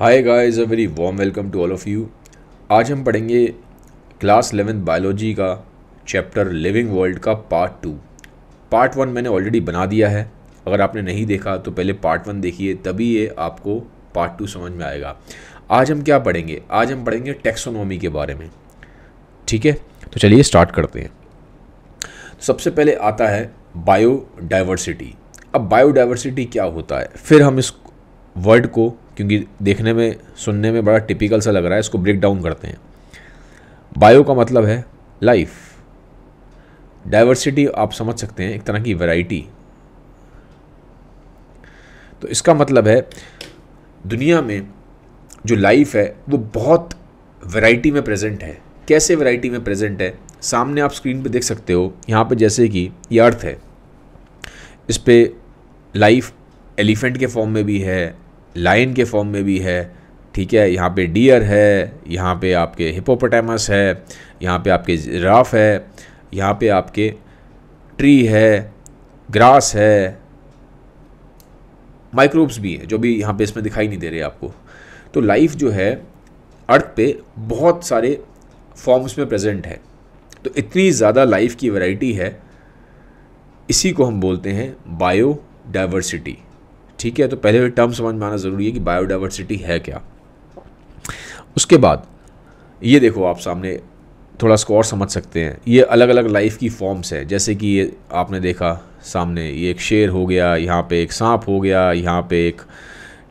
Hi guys a very warm welcome to all of you आज हम पढ़ेंगे class eleventh biology का chapter living world का part two part one मैंने already बना दिया है अगर आपने नहीं देखा तो पहले पार्ट वन देखिए तभी ये आपको पार्ट टू समझ में आएगा आज हम क्या पढ़ेंगे आज हम पढ़ेंगे टेक्सोनॉमी के बारे में ठीक है तो चलिए स्टार्ट करते हैं तो सबसे पहले आता है बायोडाइवर्सिटी अब बायोडाइवर्सिटी क्या होता है फिर हम इस वर्ड को क्योंकि देखने में सुनने में बड़ा टिपिकल सा लग रहा है इसको ब्रेक डाउन करते हैं बायो का मतलब है लाइफ डाइवर्सिटी आप समझ सकते हैं एक तरह की वैरायटी तो इसका मतलब है दुनिया में जो लाइफ है वो बहुत वैरायटी में प्रेजेंट है कैसे वैरायटी में प्रेजेंट है सामने आप स्क्रीन पे देख सकते हो यहाँ पे जैसे कि ये अर्थ है इस पर लाइफ एलिफेंट के फॉर्म में भी है लाइन के फॉर्म में भी है ठीक है यहाँ पे डियर है यहाँ पे आपके हिपोपोटामस है यहाँ पे आपके जिराफ है यहाँ पे आपके ट्री है ग्रास है माइक्रोब्स भी हैं जो भी यहाँ पे इसमें दिखाई नहीं दे रहे आपको तो लाइफ जो है अर्थ पे बहुत सारे फॉर्म्स में प्रेजेंट है तो इतनी ज़्यादा लाइफ की वैरायटी है इसी को हम बोलते हैं बायोडाइवर्सिटी ठीक है तो पहले टर्म समझ में आना ज़रूरी है कि बायोडाइवर्सिटी है क्या उसके बाद ये देखो आप सामने थोड़ा इसको और समझ सकते हैं ये अलग अलग लाइफ की फॉर्म्स हैं जैसे कि ये आपने देखा सामने ये एक शेर हो गया यहाँ पे एक सांप हो गया यहाँ पे एक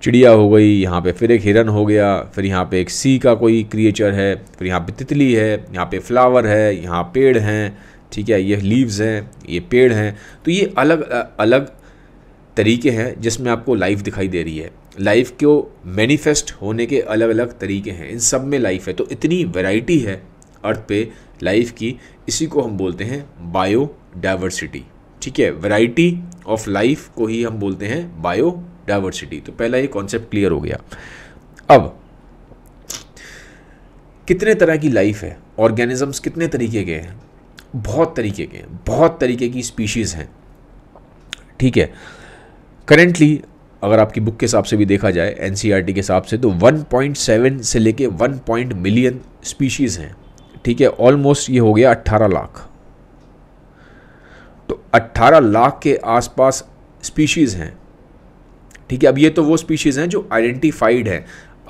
चिड़िया हो गई यहाँ पे फिर एक हिरन हो गया फिर यहाँ पे एक सी का कोई क्रिएचर है फिर यहाँ पे तितली है यहाँ पे फ्लावर है यहाँ पेड़ हैं ठीक है ये लीव्स हैं ये पेड़ हैं तो ये अलग अलग तरीके हैं जिसमें आपको लाइफ दिखाई दे रही है लाइफ को मैनिफेस्ट होने के अलग अलग तरीके हैं इन सब में लाइफ है तो इतनी वैरायटी है अर्थ पे लाइफ की इसी को हम बोलते हैं बायो डाइवर्सिटी ठीक है वैरायटी ऑफ लाइफ को ही हम बोलते हैं बायो डाइवर्सिटी तो पहला ये कॉन्सेप्ट क्लियर हो गया अब कितने तरह की लाइफ है ऑर्गेनिजम्स कितने तरीके के हैं बहुत तरीके के हैं बहुत तरीके की स्पीशीज़ हैं ठीक है करेंटली अगर आपकी बुक के हिसाब से भी देखा जाए एन e के हिसाब से तो 1.7 से लेके 1. मिलियन स्पीशीज़ हैं ठीक है ऑलमोस्ट ये हो गया 18 लाख तो 18 लाख के आसपास स्पीशीज़ हैं ठीक है अब ये तो वो स्पीशीज़ हैं जो आइडेंटिफाइड हैं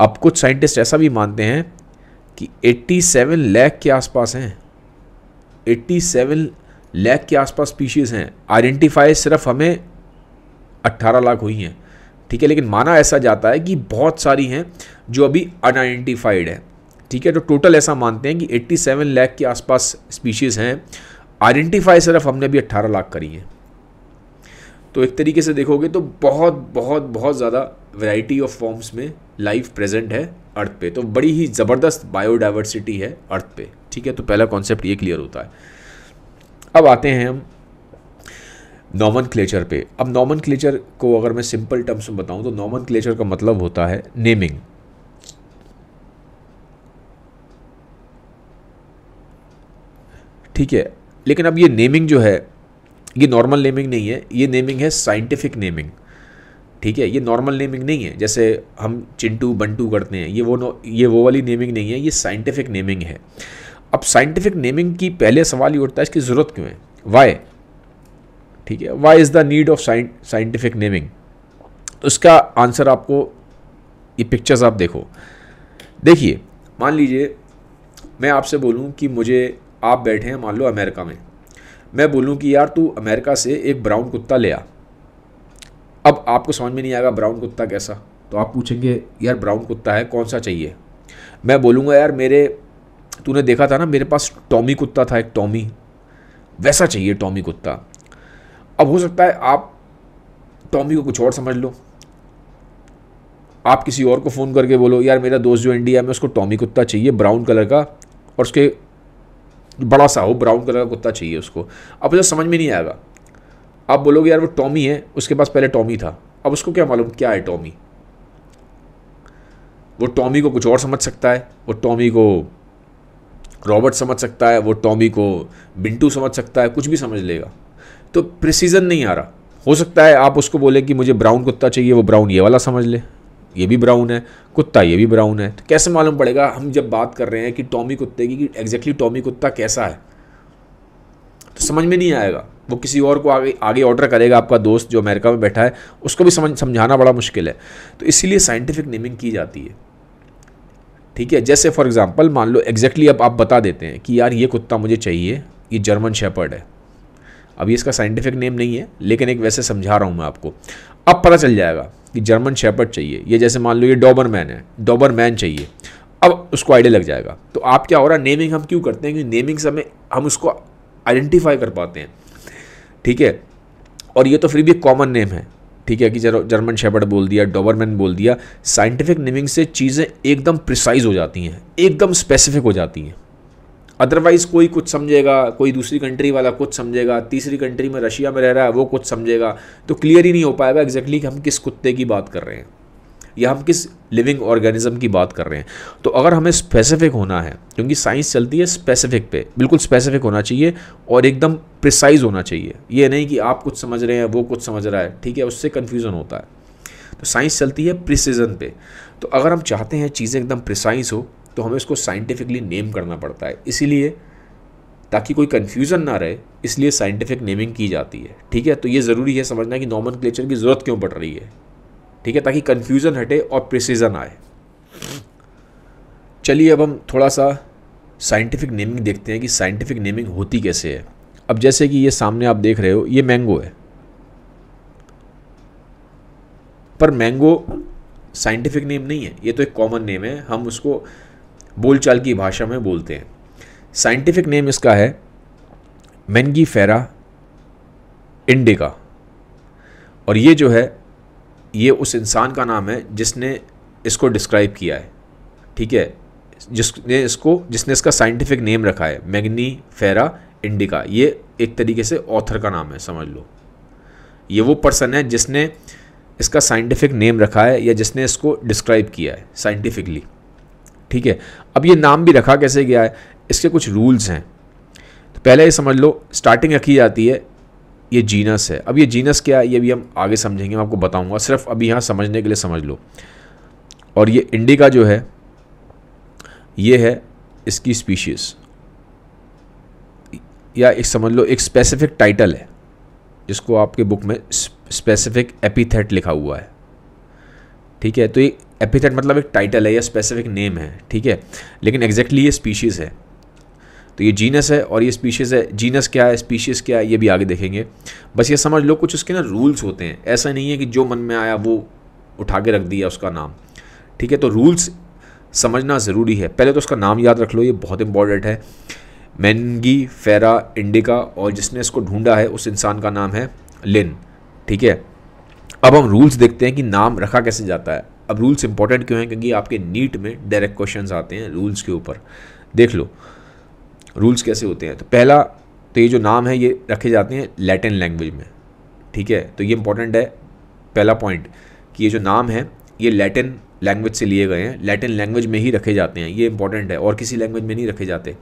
अब कुछ साइंटिस्ट ऐसा भी मानते हैं कि 87 लाख के आसपास हैं 87 लाख के आसपास स्पीशीज़ हैं आइडेंटिफाई सिर्फ हमें अट्ठारह लाख हुई हैं ठीक है लेकिन माना ऐसा जाता है कि बहुत सारी हैं जो अभी अनआइडेंटिफाइड है ठीक है तो टोटल ऐसा मानते हैं कि 87 लाख के आसपास स्पीशीज़ हैं आइडेंटिफाई सिर्फ हमने अभी 18 लाख करी हैं तो एक तरीके से देखोगे तो बहुत बहुत बहुत ज़्यादा वैरायटी ऑफ फॉर्म्स में लाइफ प्रेजेंट है अर्थ पे तो बड़ी ही ज़बरदस्त बायोडाइवर्सिटी है अर्थ पे ठीक है तो पहला कॉन्सेप्ट ये क्लियर होता है अब आते हैं हम नॉमन क्लेचर पे अब नॉमन क्लेचर को अगर मैं सिंपल टर्म्स में बताऊं तो नॉमन क्लेचर का मतलब होता है नेमिंग ठीक है लेकिन अब ये नेमिंग जो है ये नॉर्मल नेमिंग नहीं है ये नेमिंग है साइंटिफिक नेमिंग ठीक है ये नॉर्मल नेमिंग नहीं है जैसे हम चिंटू बंटू करते हैं ये वो ये वो वाली नेमिंग नहीं है ये साइंटिफिक नेमिंग है अब साइंटिफिक नेमिंग की पहले सवाल ये उठता है इसकी ज़रूरत क्यों है वाई ठीक है why is the need of scientific naming उसका आंसर आपको ये पिक्चर्स आप देखो देखिए मान लीजिए मैं आपसे बोलूँ कि मुझे आप बैठे हैं मान लो अमेरिका में मैं बोलूँ कि यार तू अमेरिका से एक ब्राउन कुत्ता ले आ अब आपको समझ में नहीं आएगा ब्राउन कुत्ता कैसा तो आप पूछेंगे यार ब्राउन कुत्ता है कौन सा चाहिए मैं बोलूँगा यार मेरे तूने देखा था ना मेरे पास टॉमी कुत्ता था एक टॉमी वैसा चाहिए टॉमी कुत्ता अब हो सकता है आप टॉमी को कुछ और समझ लो आप किसी और को फ़ोन करके बोलो यार मेरा दोस्त जो इंडिया में उसको टॉमी कुत्ता चाहिए ब्राउन कलर का और उसके बड़ा सा हो ब्राउन कलर का कुत्ता चाहिए उसको अब उसे समझ में नहीं आएगा आप बोलोगे यार वो टॉमी है उसके पास पहले टॉमी था अब उसको क्या मालूम क्या है टॉमी वो टॉमी को कुछ और समझ सकता है वो टॉमी को रॉबर्ट समझ सकता है वो टॉमी को बिंटू समझ सकता है कुछ भी समझ लेगा तो प्रिसीजन नहीं आ रहा हो सकता है आप उसको बोले कि मुझे ब्राउन कुत्ता चाहिए वो ब्राउन ये वाला समझ ले ये भी ब्राउन है कुत्ता ये भी ब्राउन है तो कैसे मालूम पड़ेगा हम जब बात कर रहे हैं कि टॉमी कुत्ते की एग्जैक्टली टॉमी कुत्ता कैसा है तो समझ में नहीं आएगा वो किसी और को आगे आगे ऑर्डर करेगा आपका दोस्त जो अमेरिका में बैठा है उसको भी समझ समझाना बड़ा मुश्किल है तो इसीलिए साइंटिफिक नेमिंग की जाती है ठीक है जैसे फॉर एग्ज़ाम्पल मान लो एग्जैक्टली अब आप बता देते हैं कि यार ये कुत्ता मुझे चाहिए ये जर्मन शेपर्ड है अभी इसका साइंटिफिक नेम नहीं है लेकिन एक वैसे समझा रहा हूँ मैं आपको अब पता चल जाएगा कि जर्मन शेपर्ड चाहिए ये जैसे मान लो ये मैन है मैन चाहिए अब उसको आइडिया लग जाएगा तो आप क्या हो रहा है नेमिंग हम क्यों करते हैं क्योंकि नेमिंग समय हम उसको आइडेंटिफाई कर पाते हैं ठीक है और ये तो फिर भी एक कॉमन नेम है ठीक है कि जर्मन शेपर्ड बोल दिया डोबरमैन बोल दिया साइंटिफिक नेमिंग से चीज़ें एकदम प्रिसाइज हो जाती हैं एकदम स्पेसिफिक हो जाती हैं अदरवाइज़ कोई कुछ समझेगा कोई दूसरी कंट्री वाला कुछ समझेगा तीसरी कंट्री में रशिया में रह रहा है वो कुछ समझेगा तो क्लियर ही नहीं हो पाएगा एग्जैक्टली exactly कि हम किस कुत्ते की बात कर रहे हैं या हम किस लिविंग ऑर्गेनिज्म की बात कर रहे हैं तो अगर हमें स्पेसिफिक होना है क्योंकि साइंस चलती है स्पेसिफिक पे बिल्कुल स्पेसिफिक होना चाहिए और एकदम प्रिसाइज होना चाहिए ये नहीं कि आप कुछ समझ रहे हैं वो कुछ समझ रहा है ठीक है उससे कन्फ्यूज़न होता है तो साइंस चलती है प्रिसीजन पे तो अगर हम चाहते हैं चीज़ें एकदम प्रिसाइज हो तो हमें उसको साइंटिफिकली नेम करना पड़ता है इसीलिए ताकि कोई कन्फ्यूज़न ना रहे इसलिए साइंटिफिक नेमिंग की जाती है ठीक है तो ये ज़रूरी है समझना कि नॉमन क्लेचर की ज़रूरत क्यों पड़ रही है ठीक है ताकि कन्फ्यूज़न हटे और प्रिसीजन आए चलिए अब हम थोड़ा सा साइंटिफिक नेमिंग देखते हैं कि साइंटिफिक नेमिंग होती कैसे है अब जैसे कि ये सामने आप देख रहे हो ये मैंगो है पर मैंगो साइंटिफिक नेम नहीं है ये तो एक कॉमन नेम है हम उसको बोलचाल की भाषा में बोलते हैं साइंटिफिक नेम इसका है मैंगी फेरा इंडिका और ये जो है ये उस इंसान का नाम है जिसने इसको डिस्क्राइब किया है ठीक है जिसने इसको जिसने इसका साइंटिफिक नेम रखा है मैगनी फेरा इंडिका ये एक तरीके से ऑथर का नाम है समझ लो ये वो पर्सन है जिसने इसका साइंटिफिक नेम रखा है या जिसने इसको डिस्क्राइब किया है साइंटिफिकली ठीक है अब ये नाम भी रखा कैसे गया है इसके कुछ रूल्स हैं तो पहले ये समझ लो स्टार्टिंग रखी जाती है ये जीनस है अब ये जीनस क्या है ये भी हम आगे समझेंगे मैं आपको बताऊंगा सिर्फ अभी यहाँ समझने के लिए समझ लो और ये इंडिका जो है ये है इसकी स्पीशीज़ या एक समझ लो एक स्पेसिफिक टाइटल है जिसको आपके बुक में स्पेसिफिक एपिथेट लिखा हुआ है ठीक है तो ये एपिथेट मतलब एक टाइटल है या स्पेसिफिक नेम है ठीक है लेकिन एग्जैक्टली ये स्पीशीज़ है तो ये जीनस है और ये स्पीशीज़ है जीनस क्या है स्पीशीज़ क्या है ये भी आगे देखेंगे बस ये समझ लो कुछ उसके ना रूल्स होते हैं ऐसा नहीं है कि जो मन में आया वो उठा के रख दिया उसका नाम ठीक है तो रूल्स समझना ज़रूरी है पहले तो उसका नाम याद रख लो ये बहुत इंपॉर्टेंट है मैनगी फेरा इंडिका और जिसने इसको ढूंढा है उस इंसान का नाम है लिन ठीक है अब हम रूल्स देखते हैं कि नाम रखा कैसे जाता है अब रूल्स इंपॉर्टेंट क्यों हैं क्योंकि आपके नीट में डायरेक्ट क्वेश्चन आते हैं रूल्स के ऊपर देख लो रूल्स कैसे होते हैं तो पहला तो ये जो नाम है ये रखे जाते हैं लैटिन लैंग्वेज में ठीक है तो ये इंपॉर्टेंट है पहला पॉइंट कि ये जो नाम है ये लैटिन लैंग्वेज से लिए गए हैं लैटिन लैंग्वेज में ही रखे जाते हैं ये इंपॉर्टेंट है और किसी लैंग्वेज में नहीं रखे जाते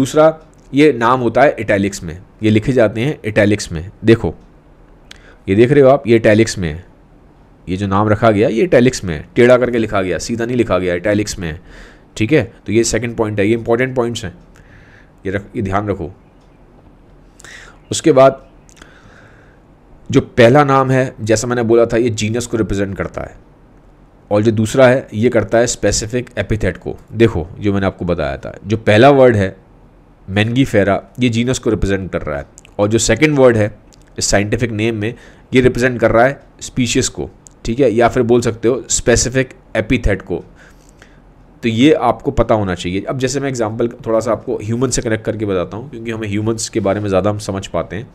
दूसरा ये नाम होता है इटैलिक्स में ये लिखे जाते हैं इटैलिक्स में देखो ये देख रहे हो आप ये टैलिक्स में है ये जो नाम रखा गया ये टैलिक्स में है टेढ़ा करके लिखा गया सीधा नहीं लिखा गया टैलिक्स में है ठीक है तो ये सेकंड पॉइंट है ये इंपॉर्टेंट पॉइंट्स हैं ये रख ये ध्यान रखो उसके बाद जो पहला नाम है जैसा मैंने बोला था ये जीनस को रिप्रेजेंट करता है और जो दूसरा है ये करता है स्पेसिफिक एपिथेट को देखो जो मैंने आपको बताया था जो पहला वर्ड है मैनगी फेरा ये जीनस को रिप्रेजेंट कर रहा है और जो सेकेंड वर्ड है इस साइंटिफिक नेम में ये रिप्रेजेंट कर रहा है स्पीशीज़ को ठीक है या फिर बोल सकते हो स्पेसिफिक एपीथेट को तो ये आपको पता होना चाहिए अब जैसे मैं एग्जांपल थोड़ा सा आपको ह्यूमन से कनेक्ट करके बताता हूँ क्योंकि हमें ह्यूमन्स के बारे में ज़्यादा हम समझ पाते हैं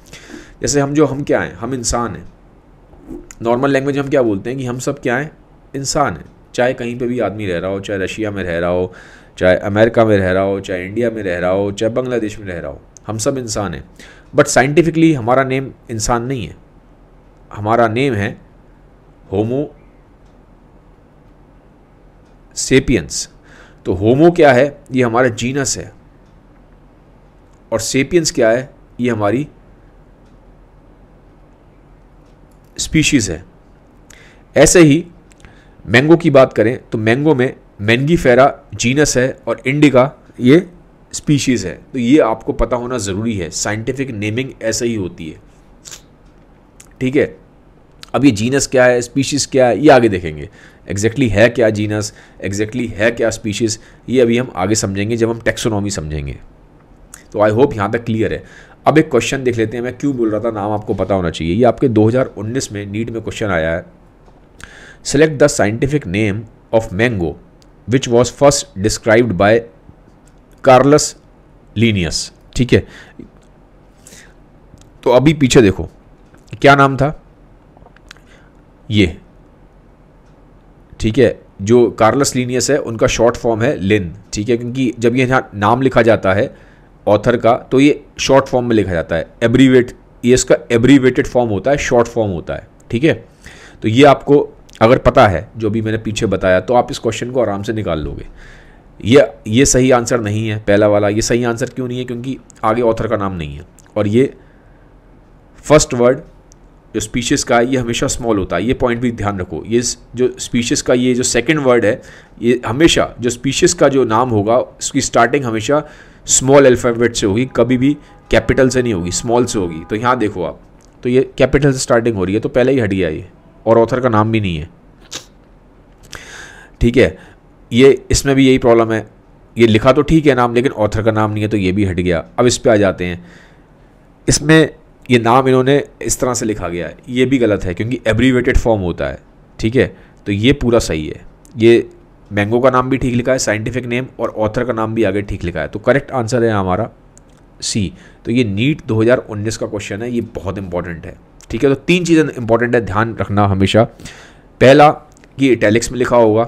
जैसे हम जो हम क्या हैं हम इंसान हैं नॉर्मल लैंग्वेज हम क्या बोलते हैं कि हम सब क्या हैं इंसान हैं चाहे कहीं पे भी आदमी रह रहा हो चाहे रशिया में रह रहा हो चाहे अमेरिका में रह रहा हो चाहे इंडिया में रह रहा हो चाहे बांग्लादेश में रह रहा हो हम सब इंसान हैं बट साइंटिफिकली हमारा नेम इंसान नहीं है हमारा नेम है होमो सेपियंस तो होमो क्या है ये हमारा जीनस है और सेपियंस क्या है ये हमारी स्पीशीज़ है ऐसे ही मैंगो की बात करें तो मैंगो में मैंगी फेरा जीनस है और इंडिका ये स्पीशीज़ है तो ये आपको पता होना ज़रूरी है साइंटिफिक नेमिंग ऐसे ही होती है ठीक है अब ये जीनस क्या है स्पीशीज़ क्या है ये आगे देखेंगे एग्जैक्टली exactly है क्या जीनस एग्जैक्टली exactly है क्या स्पीशीज़ ये अभी हम आगे समझेंगे जब हम टेक्सोनॉमी समझेंगे तो आई होप यहाँ तक क्लियर है अब एक क्वेश्चन देख लेते हैं मैं क्यों बोल रहा था नाम आपको पता होना चाहिए ये आपके 2019 में नीट में क्वेश्चन आया है select the scientific name of mango which was first described by Carolus Linnaeus ठीक है तो अभी पीछे देखो क्या नाम था ये ठीक है जो कार्लस लीनियस है उनका शॉर्ट फॉर्म है लिन ठीक है क्योंकि जब ये यहाँ नाम लिखा जाता है ऑथर का तो ये शॉर्ट फॉर्म में लिखा जाता है एब्रीवेट ये इसका एब्रीवेटेड फॉर्म होता है शॉर्ट फॉर्म होता है ठीक है तो ये आपको अगर पता है जो भी मैंने पीछे बताया तो आप इस क्वेश्चन को आराम से निकाल लोगे ये ये सही आंसर नहीं है पहला वाला ये सही आंसर क्यों नहीं है क्योंकि आगे ऑथर का नाम नहीं है और ये फर्स्ट वर्ड जो स्पीशीज़ का है ये हमेशा स्मॉल होता है ये पॉइंट भी ध्यान रखो ये जो स्पीशीज़ का ये जो सेकंड वर्ड है ये हमेशा जो स्पीशीज़ का जो नाम होगा उसकी स्टार्टिंग हमेशा स्मॉल अल्फ़ाबेट से होगी कभी भी कैपिटल से नहीं होगी स्मॉल से होगी तो यहाँ देखो आप तो ये कैपिटल से स्टार्टिंग हो रही है तो पहले ही हट गया ये और ऑथर का नाम भी नहीं है ठीक है ये इसमें भी यही प्रॉब्लम है ये लिखा तो ठीक है नाम लेकिन ऑथर का नाम नहीं है तो ये भी हट गया अब इस पर आ जाते हैं इसमें ये नाम इन्होंने इस तरह से लिखा गया है ये भी गलत है क्योंकि एब्रीवेटेड फॉर्म होता है ठीक है तो ये पूरा सही है ये मैंगो का नाम भी ठीक लिखा है साइंटिफिक नेम और ऑथर का नाम भी आगे ठीक लिखा है तो करेक्ट आंसर है हमारा सी तो ये नीट 2019 का क्वेश्चन है ये बहुत इंपॉर्टेंट है ठीक है तो तीन चीज़ें इंपॉर्टेंट है ध्यान रखना हमेशा पहला कि इटैलिक्स में लिखा होगा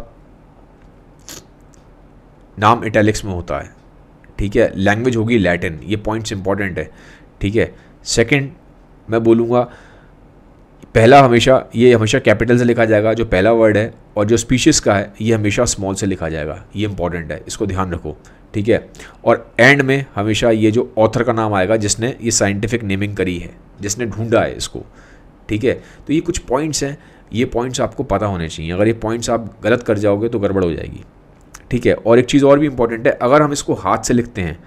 नाम इटैलिक्स में होता है ठीक है लैंग्वेज होगी लैटिन ये पॉइंट्स इंपॉर्टेंट है ठीक है सेकंड मैं बोलूँगा पहला हमेशा ये हमेशा कैपिटल से लिखा जाएगा जो पहला वर्ड है और जो स्पीशीज़ का है ये हमेशा स्मॉल से लिखा जाएगा ये इंपॉर्टेंट है इसको ध्यान रखो ठीक है और एंड में हमेशा ये जो ऑथर का नाम आएगा जिसने ये साइंटिफिक नेमिंग करी है जिसने ढूंढा है इसको ठीक है तो ये कुछ पॉइंट्स हैं ये पॉइंट्स आपको पता होने चाहिए अगर ये पॉइंट्स आप गलत कर जाओगे तो गड़बड़ हो जाएगी ठीक है और एक चीज़ और भी इंपॉर्टेंट है अगर हम इसको हाथ से लिखते हैं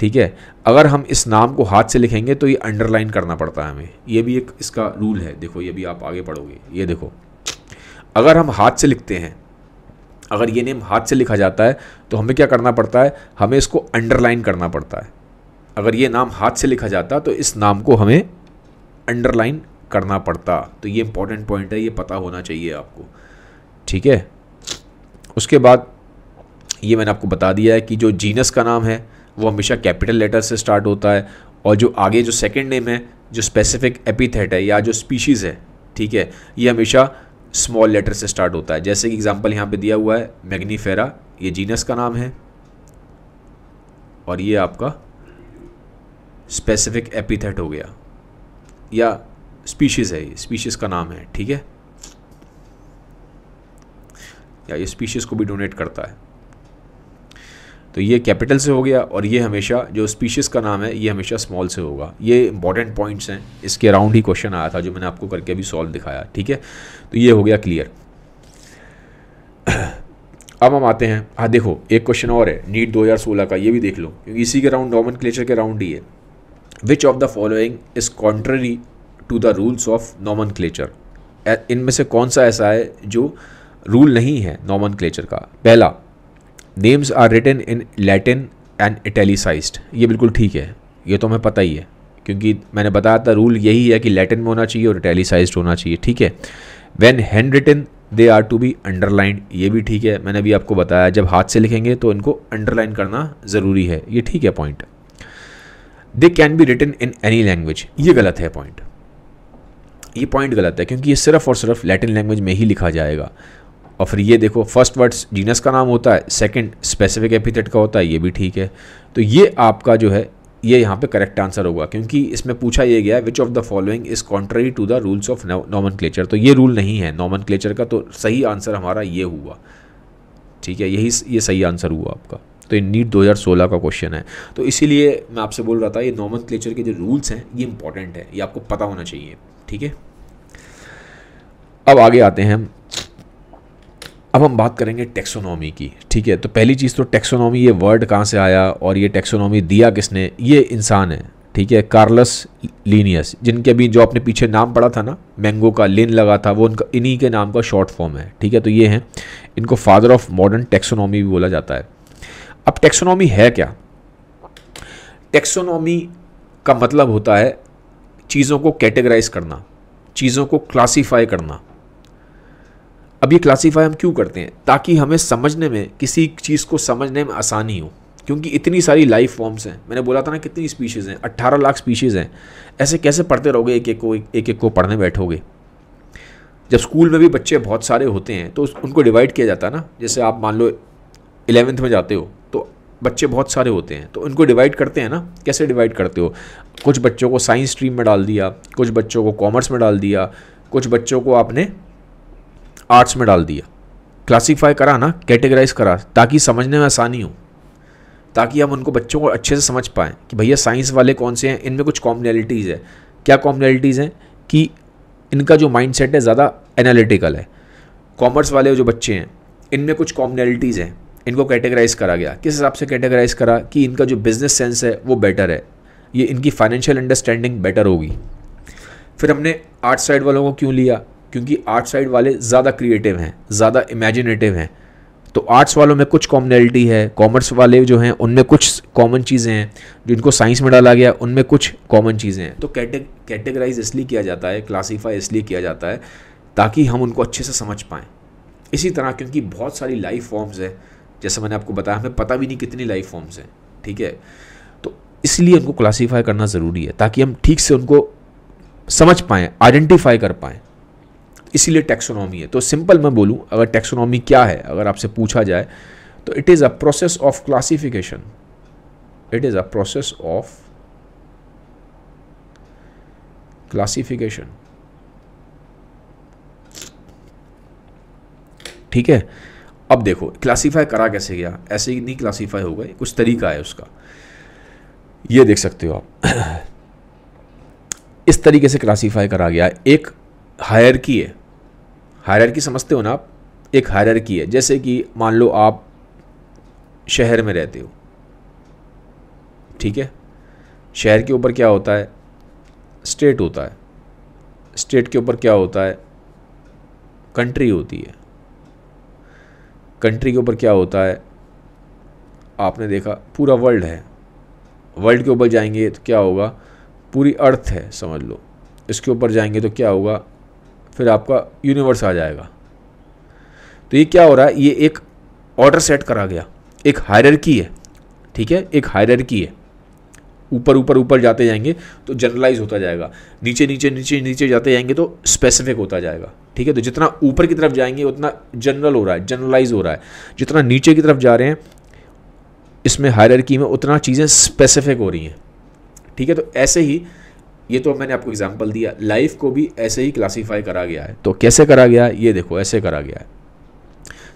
ठीक है अगर हम इस नाम को हाथ से लिखेंगे तो ये अंडरलाइन करना पड़ता है हमें ये भी एक इसका रूल है देखो ये भी आप आगे पढ़ोगे ये देखो अगर हम हाथ से लिखते हैं अगर ये नेम हाथ से लिखा जाता है तो हमें क्या करना पड़ता है हमें इसको अंडरलाइन करना पड़ता है अगर ये नाम हाथ से लिखा जाता तो इस नाम को हमें अंडरलाइन करना पड़ता तो ये इंपॉर्टेंट पॉइंट है ये पता होना चाहिए आपको ठीक है उसके बाद ये मैंने आपको बता दिया है कि जो जीनस का नाम है वो हमेशा कैपिटल लेटर से स्टार्ट होता है और जो आगे जो सेकेंड नेम है जो स्पेसिफिक एपिथेट है या जो स्पीशीज़ है ठीक है ये हमेशा स्मॉल लेटर से स्टार्ट होता है जैसे कि एग्जांपल यहाँ पे दिया हुआ है मैग्नीफेरा ये जीनस का नाम है और ये आपका स्पेसिफिक एपिथेट हो गया या स्पीशीज़ है ये स्पीशीज़ का नाम है ठीक है या ये स्पीशीज़ को भी डोनेट करता है तो ये कैपिटल से हो गया और ये हमेशा जो स्पीशीज़ का नाम है ये हमेशा स्मॉल से होगा ये इंपॉर्टेंट पॉइंट्स हैं इसके अराउंड ही क्वेश्चन आया था जो मैंने आपको करके अभी सॉल्व दिखाया ठीक है तो ये हो गया क्लियर अब हम आते हैं हाँ देखो एक क्वेश्चन और है नीट 2016 का ये भी देख लो क्योंकि इसी के राउंड नॉमन क्लेचर के राउंड ही है which of the following is contrary to the rules of nomenclature इनमें से कौन सा ऐसा है जो रूल नहीं है नॉमन क्लेचर का पहला names are written in Latin and italicised ये बिल्कुल ठीक है ये तो हमें पता ही है क्योंकि मैंने बताया था रूल यही है कि लैटिन में होना चाहिए और इटेलीसाइज होना चाहिए ठीक है when hand written they are to be underlined ये भी ठीक है मैंने अभी आपको बताया जब हाथ से लिखेंगे तो इनको अंडरलाइन करना ज़रूरी है ये ठीक है point they can be written in any language ये गलत है पॉइंट ये पॉइंट गलत है क्योंकि ये सिर्फ और सिर्फ लैटिन लैंग्वेज में ही लिखा जाएगा और फिर ये देखो फर्स्ट वर्ड्स जीनस का नाम होता है सेकंड स्पेसिफिक एपिथेट का होता है ये भी ठीक है तो ये आपका जो है ये यहाँ पे करेक्ट आंसर होगा क्योंकि इसमें पूछा ये गया which of the following is contrary to the rules of nomen तो ये रूल नहीं है नॉमन का तो सही आंसर हमारा ये हुआ ठीक है यही ये सही आंसर हुआ आपका तो ये नीट 2016 का क्वेश्चन है तो इसीलिए मैं आपसे बोल रहा था ये नॉमन के जो रूल्स हैं ये इंपॉर्टेंट है ये आपको पता होना चाहिए ठीक है अब आगे आते हैं हम अब हम बात करेंगे टेक्सोनॉमी की ठीक है तो पहली चीज़ तो टेक्सोनॉमी ये वर्ड कहाँ से आया और ये टेक्सोनॉमी दिया किसने ये इंसान है ठीक है कार्लस लीनियस जिनके अभी जो आपने पीछे नाम पढ़ा था ना मैंगो का लिन लगा था वो उनका इन्हीं के नाम का शॉर्ट फॉर्म है ठीक है तो ये हैं इनको फादर ऑफ मॉडर्न टेक्सोनॉमी भी बोला जाता है अब टेक्सोनॉमी है क्या टेक्सोनॉमी का मतलब होता है चीज़ों को कैटेगराइज करना चीज़ों को क्लासीफाई करना अब ये क्लासीफाई हम क्यों करते हैं ताकि हमें समझने में किसी चीज़ को समझने में आसानी हो क्योंकि इतनी सारी लाइफ फॉर्म्स हैं मैंने बोला था ना कितनी स्पीशीज़ हैं अट्ठारह लाख स्पीशीज़ हैं ऐसे कैसे पढ़ते रहोगे एक एक को एक एक को पढ़ने बैठोगे जब स्कूल में भी बच्चे बहुत सारे होते हैं तो उनको डिवाइड किया जाता है ना जैसे आप मान लो इलेवेंथ में जाते हो तो बच्चे बहुत सारे होते हैं तो उनको डिवाइड करते हैं ना कैसे डिवाइड करते हो कुछ बच्चों को साइंस स्ट्रीम में डाल दिया कुछ बच्चों को कॉमर्स में डाल दिया कुछ बच्चों को आपने आर्ट्स में डाल दिया क्लासीफाई करा ना कैटेगराइज करा ताकि समझने में आसानी हो ताकि हम उनको बच्चों को अच्छे से समझ पाएँ कि भैया साइंस वाले कौन से हैं इनमें कुछ कॉमनैलिटीज़ है क्या कॉमनैलिटीज़ हैं कि इनका जो माइंड सेट है ज़्यादा एनालिटिकल है कॉमर्स वाले जो बच्चे हैं इनमें कुछ कॉमनैलिटीज़ हैं इनको कैटेगराइज करा गया किस हिसाब से कैटेगराइज करा कि इनका जो बिज़नेस सेंस है वो बेटर है ये इनकी फाइनेंशियल अंडरस्टैंडिंग बेटर होगी फिर हमने आर्ट साइड वालों को क्यों लिया क्योंकि आर्ट साइड वाले ज़्यादा क्रिएटिव हैं ज़्यादा इमेजिनेटिव हैं तो आर्ट्स वालों में कुछ कॉमनैलिटी है कॉमर्स वाले जो हैं उनमें कुछ कॉमन चीज़ें हैं जिनको साइंस में डाला गया उनमें कुछ कॉमन चीज़ें हैं तो कैटेगराइज इसलिए किया जाता है क्लासीफाई इसलिए किया जाता है ताकि हम उनको अच्छे से समझ पाएँ इसी तरह क्योंकि बहुत सारी लाइफ फॉर्म्स हैं जैसे मैंने आपको बताया हमें पता भी नहीं कितनी लाइफ फॉर्म्स हैं ठीक है तो इसलिए उनको क्लासीफाई करना ज़रूरी है ताकि हम ठीक से उनको समझ पाएँ आइडेंटिफाई कर पाएँ इसीलिए टैक्सोनॉमी है तो सिंपल मैं बोलूँ अगर टैक्सोनॉमी क्या है अगर आपसे पूछा जाए तो it is a process of classification it is a process of classification ठीक है अब देखो क्लासीफाई करा कैसे गया ऐसे ही नहीं क्लासीफाई हो गए कुछ तरीका है उसका ये देख सकते हो आप इस तरीके से क्लासीफाई करा गया एक हायर की है हायर की समझते हो ना आप एक हायर की है जैसे कि मान लो आप शहर में रहते हो ठीक है शहर के ऊपर क्या होता है स्टेट होता है स्टेट के ऊपर क्या होता है कंट्री होती है कंट्री के ऊपर क्या होता है आपने देखा पूरा वर्ल्ड है वर्ल्ड के ऊपर जाएंगे तो क्या होगा पूरी अर्थ है समझ लो इसके ऊपर जाएंगे तो क्या होगा फिर आपका यूनिवर्स आ जाएगा तो ये क्या हो रहा है ये एक ऑर्डर सेट करा गया एक हायरकी है ठीक है एक हायरकी है ऊपर ऊपर ऊपर जाते जाएंगे तो जनरलाइज होता जाएगा नीचे नीचे नीचे नीचे जाते जाएंगे तो स्पेसिफिक होता जाएगा ठीक है तो जितना ऊपर की तरफ जाएंगे उतना जनरल हो रहा है जनरलाइज हो रहा है जितना नीचे की तरफ जा रहे हैं इसमें हायरकी में उतना चीज़ें स्पेसिफिक हो रही हैं ठीक है तो ऐसे ही ये तो मैंने आपको एग्जाम्पल दिया लाइफ को भी ऐसे ही क्लासीफाई करा गया है तो कैसे करा गया है ये देखो ऐसे करा गया है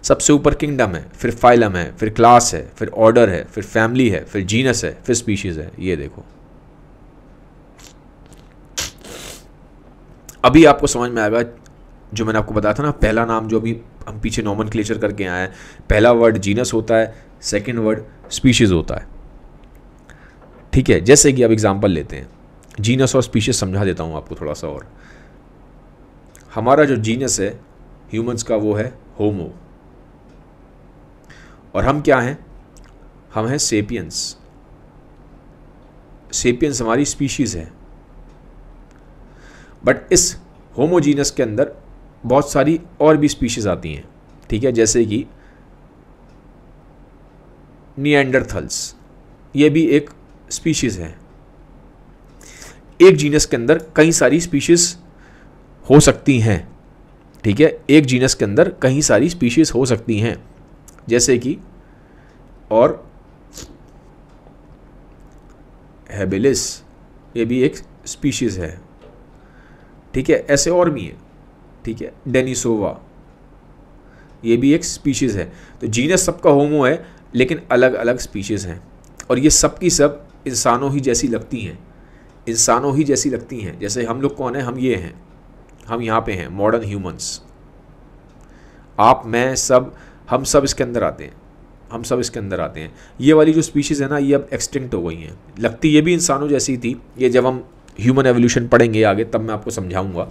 सबसे ऊपर किंगडम है फिर फाइलम है फिर क्लास है फिर ऑर्डर है फिर फैमिली है फिर जीनस है फिर स्पीशीज़ है ये देखो अभी आपको समझ में आएगा जो मैंने आपको बताया था ना पहला नाम जो अभी हम पीछे नॉमन क्लेचर करके आए हैं पहला वर्ड जीनस होता है सेकेंड वर्ड स्पीशीज़ होता है ठीक है जैसे कि अब एग्ज़ाम्पल लेते हैं जीनस और स्पीशीज समझा देता हूँ आपको थोड़ा सा और हमारा जो जीनस है ह्यूमंस का वो है होमो और हम क्या हैं हम हैं सेपियंस सेपियंस हमारी स्पीशीज़ है बट इस होमोजीनस के अंदर बहुत सारी और भी स्पीशीज़ आती हैं ठीक है जैसे कि नियंडरथल्स ये भी एक स्पीशीज़ है एक जीनस के अंदर कई सारी स्पीशीज़ हो सकती हैं ठीक है एक जीनस के अंदर कई सारी स्पीशीज़ हो सकती हैं जैसे कि और हैबिलिस ये भी एक स्पीशीज़ है ठीक है ऐसे और भी हैं ठीक है डेनिसोवा ये भी एक स्पीशीज़ है तो जीनस सबका होमो है लेकिन अलग अलग स्पीशीज़ हैं और ये सब की सब इंसानों ही जैसी लगती हैं इंसानों ही जैसी लगती हैं जैसे हम लोग कौन है हम ये हैं हम यहाँ पे हैं मॉडर्न ह्यूमंस आप मैं सब हम सब इसके अंदर आते हैं हम सब इसके अंदर आते हैं ये वाली जो स्पीशीज़ है ना ये अब एक्सटिंक्ट हो गई हैं लगती ये भी इंसानों जैसी थी ये जब हम ह्यूमन एवोल्यूशन पढ़ेंगे आगे तब मैं आपको समझाऊंगा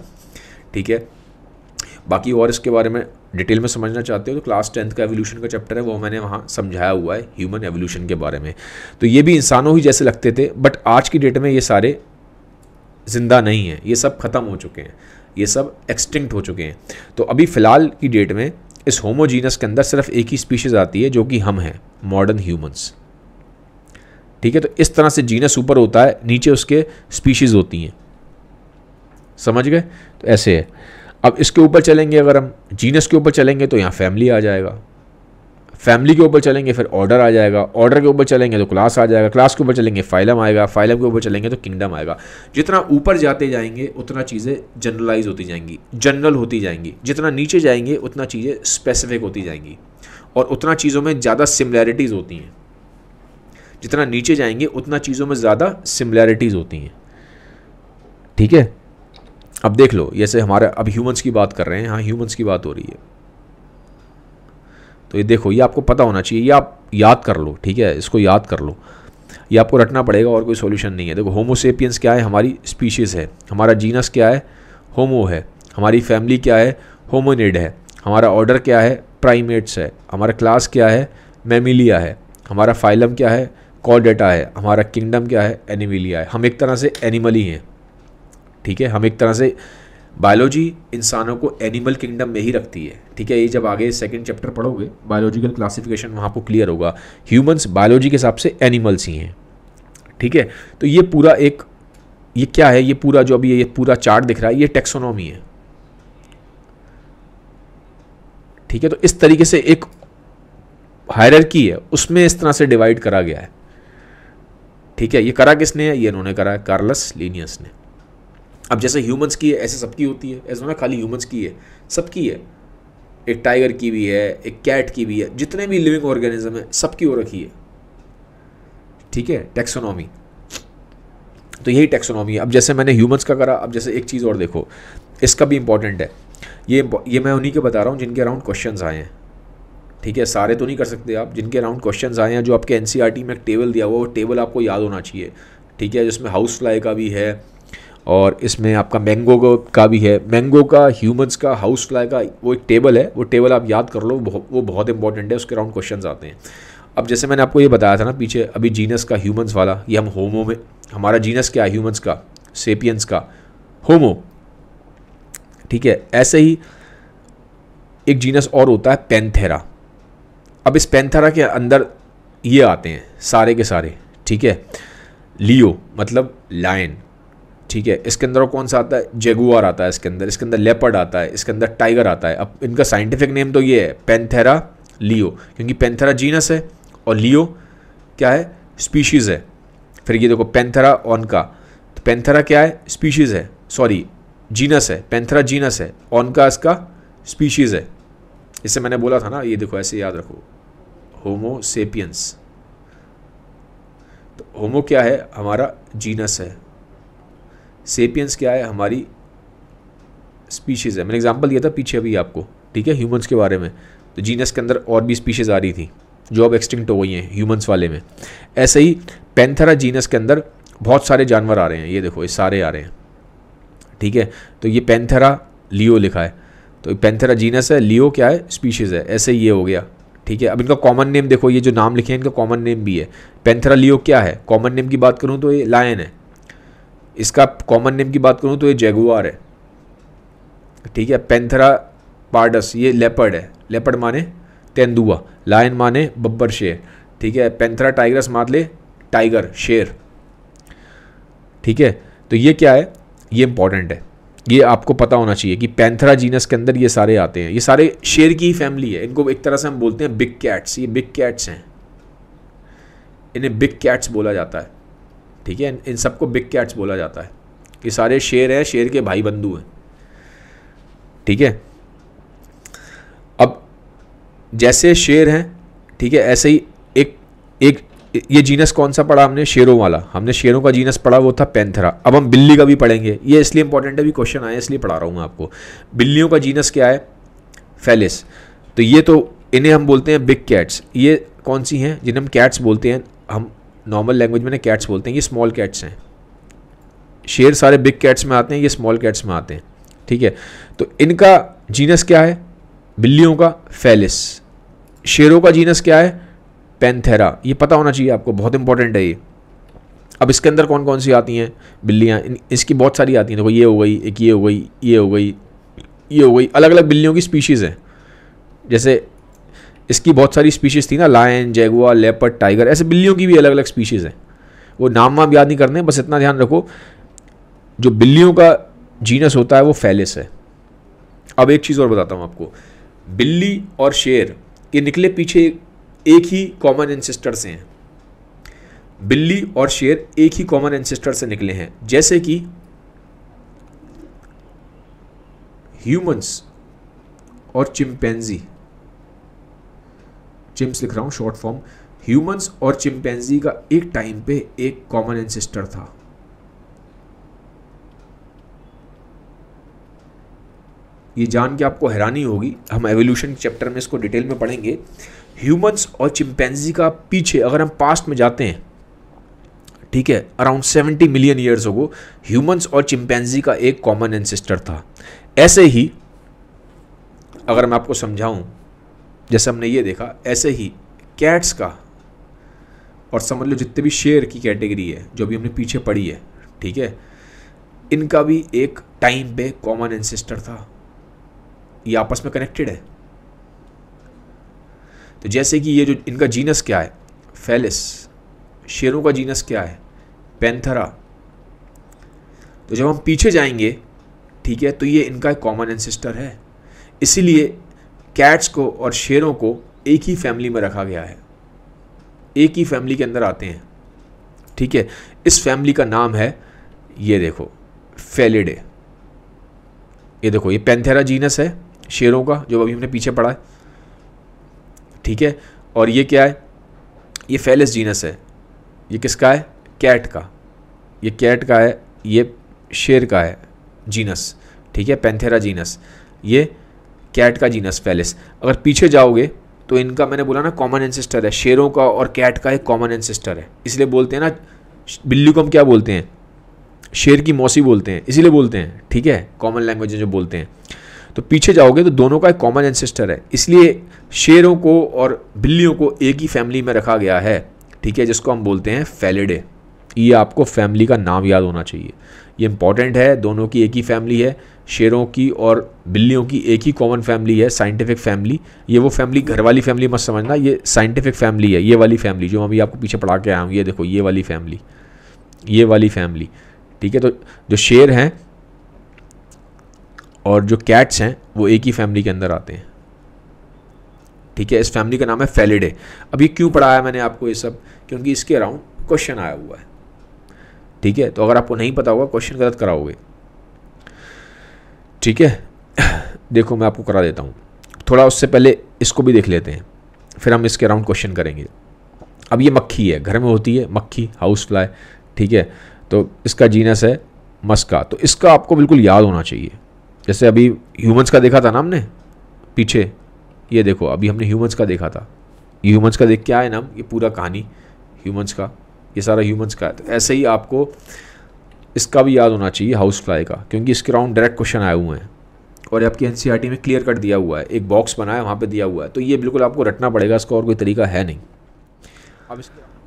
ठीक है बाकी और इसके बारे में डिटेल में समझना चाहते हो तो क्लास टेंथ का एवोल्यूशन का चैप्टर है वो मैंने वहाँ समझाया हुआ है ह्यूमन एवोल्यूशन के बारे में तो ये भी इंसानों ही जैसे लगते थे बट आज की डेट में ये सारे ज़िंदा नहीं है ये सब ख़त्म हो चुके हैं ये सब एक्सटिंक्ट हो चुके हैं तो अभी फ़िलहाल की डेट में इस होमोजीनस के अंदर सिर्फ एक ही स्पीशीज़ आती है जो कि हम हैं मॉडर्न ह्यूमंस ठीक है तो इस तरह से जीनस ऊपर होता है नीचे उसके स्पीशीज़ होती हैं समझ गए तो ऐसे है अब इसके ऊपर चलेंगे अगर हम जीनस के ऊपर चलेंगे तो यहाँ फैमिली आ जाएगा फैमिली के ऊपर चलेंगे फिर ऑर्डर आ जाएगा ऑर्डर के ऊपर चलेंगे तो क्लास आ जाएगा क्लास के ऊपर चलेंगे फाइलम आएगा फाइलम के ऊपर चलेंगे तो किंगडम आएगा जितना ऊपर जाते जाएंगे उतना चीज़ें जनरलाइज होती जाएंगी जनरल होती जाएंगी जितना नीचे जाएंगे उतना चीज़ें स्पेसिफिक होती जाएंगी और उतना चीज़ों में ज़्यादा सिमिलैरिटीज़ होती हैं जितना नीचे जाएंगे उतना चीज़ों में ज़्यादा सिमिलैरिटीज़ होती हैं ठीक है अब देख लो जैसे हमारे अब ह्यूमंस की बात कर रहे हैं हाँ ह्यूमंस की बात हो रही है तो ये देखो ये आपको पता होना चाहिए ये आप याद कर लो ठीक है इसको याद कर लो ये आपको रटना पड़ेगा और कोई सोल्यूशन नहीं है देखो होमोसेपियंस क्या है हमारी स्पीशीज़ है हमारा जीनस क्या है होमो है हमारी फैमिली क्या है होमोनिड है हमारा ऑर्डर क्या है प्राइमेट्स है हमारा क्लास क्या है मेमिलिया है हमारा फाइलम क्या है कॉडेटा है हमारा किंगडम क्या है एनिमिलिया है हम एक तरह से एनिमल ही हैं ठीक है हम एक तरह से बायोलॉजी इंसानों को एनिमल किंगडम में ही रखती है ठीक है ये जब आगे सेकंड चैप्टर पढ़ोगे बायोलॉजिकल क्लासिफिकेशन वहाँ को क्लियर होगा ह्यूमंस बायोलॉजी के हिसाब से एनिमल्स ही हैं ठीक है तो ये पूरा एक ये क्या है ये पूरा जो अभी ये पूरा चार्ट दिख रहा है ये टेक्सोनॉमी है ठीक है तो इस तरीके से एक हायरकी है उसमें इस तरह से डिवाइड करा गया है ठीक है ये करा किसने है ये इन्होंने करा है कार्लस लीनियस ने अब जैसे ह्यूमंस की है ऐसे सबकी होती है ऐसा ना खाली ह्यूमंस की है सबकी है एक टाइगर की भी है एक कैट की भी है जितने भी लिविंग ऑर्गेनिज्म है सबकी हो रखी है ठीक है टेक्सोनॉमी तो यही टेक्सोनॉमी है अब जैसे मैंने ह्यूमंस का करा अब जैसे एक चीज़ और देखो इसका भी इंपॉर्टेंट है ये ये मैं उन्हीं के बता रहा हूँ जिनके अराउंड क्वेश्चन आए हैं ठीक है सारे तो नहीं कर सकते आप जिनके अराउंड क्वेश्चन आए हैं जो आपके एन e में एक टेबल दिया हुआ वो टेबल आपको याद होना चाहिए ठीक है जिसमें हाउस फ्लाई का भी है और इसमें आपका मैंगो का भी है मैंगो का ह्यूमंस का हाउस फ्लाई का वो एक टेबल है वो टेबल आप याद कर लो वो बहुत इंपॉर्टेंट है उसके राउंड क्वेश्चन आते हैं अब जैसे मैंने आपको ये बताया था ना पीछे अभी जीनस का ह्यूमंस वाला ये हम होमो में हमारा जीनस क्या है ह्यूमंस का सेपियंस का होमो ठीक है ऐसे ही एक जीनस और होता है पेंथेरा अब इस पेंथेरा के अंदर ये आते हैं सारे के सारे ठीक है लियो मतलब लायन ठीक है इसके अंदर कौन सा आता है जेगुआर आता है इसके अंदर इसके अंदर लेपर्ड आता है इसके अंदर टाइगर आता है अब इनका साइंटिफिक नेम तो ये है पेंथेरा लियो क्योंकि पेंथेरा जीनस है और लियो क्या है स्पीशीज़ है फिर ये देखो पेंथेरा ऑनका तो पेंथेरा क्या है स्पीशीज़ है सॉरी जीनस है पेंथेरा जीनस है ऑनका इसका स्पीशीज़ है इससे मैंने बोला था ना ये देखो ऐसे याद रखो होमोसेपियंस तो होमो क्या है हमारा जीनस है सेपियंस क्या है हमारी स्पीशीज़ है मैंने एग्जांपल दिया था पीछे अभी आपको ठीक है ह्यूमंस के बारे में तो जीनस के अंदर और भी स्पीशीज़ आ रही थी जो अब एक्सटिंक्ट हो गई हैं ह्यूमंस वाले में ऐसे ही पेंथरा जीनस के अंदर बहुत सारे जानवर आ रहे हैं ये देखो ये सारे आ रहे हैं ठीक है तो ये पेंथरा लियो लिखा है तो पेंथरा जीनस है लियो क्या है स्पीशीज़ है ऐसे ही ये हो गया ठीक है अब इनका कॉमन नेम देखो ये जो नाम लिखे हैं इनका कॉमन नेम भी है पेंथरा लियो क्या है कॉमन नेम की बात करूँ तो ये लायन है इसका कॉमन नेम की बात करूँ तो ये जैगुआर है ठीक है पेंथरा पार्डस ये लेपर्ड है लेपर्ड माने तेंदुआ लायन माने बब्बर शेर ठीक है पेंथरा टाइगरस मान ले टाइगर शेर ठीक है तो ये क्या है ये इंपॉर्टेंट है ये आपको पता होना चाहिए कि पैंथरा जीनस के अंदर ये सारे आते हैं ये सारे शेर की ही फैमिली है इनको एक तरह से हम बोलते हैं बिग कैट्स ये बिग कैट्स हैं इन्हें बिग कैट्स बोला जाता है ठीक है इन सबको बिग कैट्स बोला जाता है ये सारे शेर हैं शेर के भाई बंधु हैं ठीक है अब जैसे शेर हैं ठीक है ऐसे ही एक एक ये जीनस कौन सा पढ़ा हमने शेरों वाला हमने शेरों का जीनस पढ़ा वो था पैंथरा अब हम बिल्ली का भी पढ़ेंगे ये इसलिए इंपॉर्टेंट है भी क्वेश्चन आया इसलिए पढ़ा रहा हूँ मैं आपको बिल्लियों का जीनस क्या है फेलिस तो ये तो इन्हें हम बोलते हैं बिग कैट्स ये कौन सी हैं जिन्हें हम कैट्स बोलते हैं हम नॉर्मल लैंग्वेज में कैट्स बोलते हैं ये स्मॉल कैट्स हैं शेर सारे बिग कैट्स में आते हैं ये स्मॉल कैट्स में आते हैं ठीक है तो इनका जीनस क्या है बिल्लियों का फैलिस शेरों का जीनस क्या है पेंथेरा ये पता होना चाहिए आपको बहुत इंपॉर्टेंट है ये अब इसके अंदर कौन कौन सी आती हैं बिल्लियाँ इसकी बहुत सारी आती हैं देखो तो ये हो गई एक ये हो गई ये हो गई ये हो गई अलग अलग बिल्लियों की स्पीशीज़ हैं जैसे इसकी बहुत सारी स्पीशीज़ थी ना लायन जैगुआ लेपट टाइगर ऐसे बिल्लियों की भी अलग अलग स्पीशीज़ हैं वो नाम वाम याद नहीं करने बस इतना ध्यान रखो जो बिल्लियों का जीनस होता है वो फैलिस है अब एक चीज़ और बताता हूँ आपको बिल्ली और शेर ये निकले पीछे एक ही कॉमन एंसिस्टर से हैं बिल्ली और शेर एक ही कॉमन एंसेस्टर से निकले हैं जैसे कि ह्यूमंस और चिंपैंजी चिम्स लिख रहा हूँ शॉर्ट फॉर्म ह्यूमंस और चिंपैंजी का एक टाइम पे एक कॉमन एंसेस्टर था ये जान के आपको हैरानी होगी हम एवोल्यूशन चैप्टर में इसको डिटेल में पढ़ेंगे ह्यूमंस और चिंपैंजी का पीछे अगर हम पास्ट में जाते हैं ठीक है अराउंड सेवेंटी मिलियन ईयर्स होगो ह्यूमंस और चिंपैंजी का एक कॉमन एंसेस्टर था ऐसे ही अगर मैं आपको समझाऊं जैसे हमने ये देखा ऐसे ही कैट्स का और समझ लो जितने भी शेयर की कैटेगरी है जो भी हमने पीछे पढ़ी है ठीक है इनका भी एक टाइम पे कॉमन एंसेस्टर था ये आपस में कनेक्टेड है तो जैसे कि ये जो इनका जीनस क्या है फेलिस शेरों का जीनस क्या है पेंथरा तो जब हम पीछे जाएंगे ठीक है तो ये इनका कॉमन एंसेस्टर है इसीलिए कैट्स को और शेरों को एक ही फैमिली में रखा गया है एक ही फैमिली के अंदर आते हैं ठीक है इस फैमिली का नाम है ये देखो फेलिडे ये देखो ये पेंथेरा जीनस है शेरों का जो अभी हमने पीछे पढ़ा है ठीक है और ये क्या है ये फेलिस जीनस है ये किसका है कैट का ये कैट का है ये शेर का है जीनस ठीक है पेंथेरा जीनस ये कैट का जीनस फेलिस अगर पीछे जाओगे तो इनका मैंने बोला ना कॉमन एनसिस्टर है शेरों का और कैट का एक कॉमन एनसिस्टर है इसलिए बोलते हैं ना बिल्ली को हम क्या बोलते हैं शेर की मौसी बोलते हैं इसीलिए बोलते हैं ठीक है कॉमन लैंग्वेज जो बोलते हैं तो पीछे जाओगे तो दोनों का एक कॉमन एनसिस्टर है इसलिए शेरों को और बिल्लियों को एक ही फैमिली में रखा गया है ठीक है जिसको हम बोलते हैं फेलेडे ये आपको फैमिली का नाम याद होना चाहिए ये इंपॉर्टेंट है दोनों की एक ही फैमिली है शेरों की और बिल्लियों की एक ही कॉमन फैमिली है साइंटिफिक फैमिली ये वो फैमिली घर वाली फैमिली मत समझना ये साइंटिफिक फैमिली है ये वाली फैमिली जो हम अभी आपको पीछे पढ़ा के आया हूँ ये देखो ये वाली फैमिली ये वाली फैमिली ठीक है तो जो शेर हैं और जो कैट्स हैं वो एक ही फैमिली के अंदर आते हैं ठीक है इस फैमिली का नाम है फेलिडे अब ये क्यों पढ़ाया मैंने आपको ये सब क्योंकि इसके अराउंड क्वेश्चन आया हुआ है ठीक है तो अगर आपको नहीं पता होगा क्वेश्चन गलत कराओगे ठीक है देखो मैं आपको करा देता हूँ थोड़ा उससे पहले इसको भी देख लेते हैं फिर हम इसके अराउंड क्वेश्चन करेंगे अब ये मक्खी है घर में होती है मक्खी हाउस फ्लाई ठीक है तो इसका जीनस है मस्का तो इसका आपको बिल्कुल याद होना चाहिए जैसे अभी ह्यूमंस का देखा था ना हमने पीछे ये देखो अभी हमने ह्यूमंस का देखा था ह्यूमंस का देख के आए ना ये पूरा कहानी ह्यूमंस का ये सारा ह्यूमंस का है तो ऐसे ही आपको इसका भी याद होना चाहिए हाउस फ्लाई का क्योंकि इसके राउंड डायरेक्ट क्वेश्चन आए हुए हैं और आपकी एन e में क्लियर कट दिया हुआ है एक बॉक्स बना है वहाँ पर दिया हुआ है तो ये बिल्कुल आपको रटना पड़ेगा इसका और कोई तरीका है नहीं अब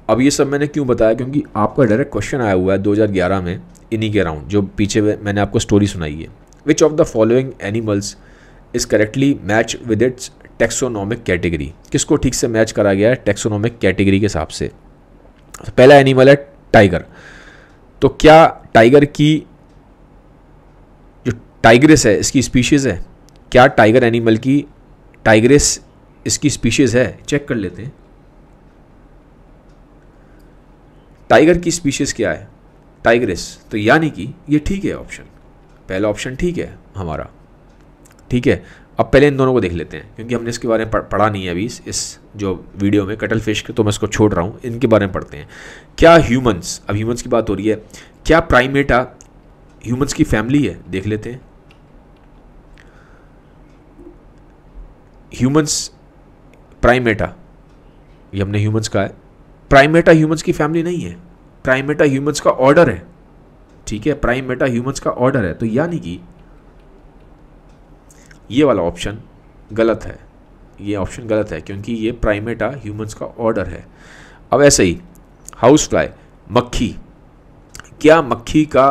अब ये सब मैंने क्यों बताया क्योंकि आपका डायरेक्ट क्वेश्चन आया हुआ है 2011 में इन्हीं के अराउंड जो पीछे मैंने आपको स्टोरी सुनाई है which of the following animals is correctly match with its taxonomic category किसको ठीक से मैच करा गया है टेक्सोनॉमिक कैटेगरी के हिसाब से पहला एनिमल है टाइगर तो क्या टाइगर की जो टाइग्रेस है इसकी स्पीशीज़ है क्या टाइगर एनिमल की टाइग्रेस इसकी स्पीशीज़ है चेक कर लेते हैं टाइगर की स्पीशीज़ क्या है टाइग्रेस तो यानी कि ये ठीक है ऑप्शन पहला ऑप्शन ठीक है हमारा ठीक है अब पहले इन दोनों को देख लेते हैं क्योंकि हमने इसके बारे में पढ़ा नहीं है अभी इस, इस जो वीडियो में कटल फिश के तो मैं इसको छोड़ रहा हूँ इनके बारे में पढ़ते हैं क्या ह्यूमंस अब ह्यूमंस की बात हो रही है क्या प्राइमेटा ह्यूमंस की फैमिली है देख लेते हैं ह्यूमंस प्राइमेटा ये हमने ह्यूमंस का है प्राइमेटा ह्यूमंस की फैमिली नहीं है प्राइमेटा ह्यूमंस का ऑर्डर है ठीक है प्राइमेटा ह्यूमंस का ऑर्डर है तो यानी कि ये वाला ऑप्शन गलत है ये ऑप्शन गलत है क्योंकि ये प्राइमेटा ह्यूमंस का ऑर्डर है अब ऐसे ही हाउस फ्लाई मक्खी क्या मक्खी का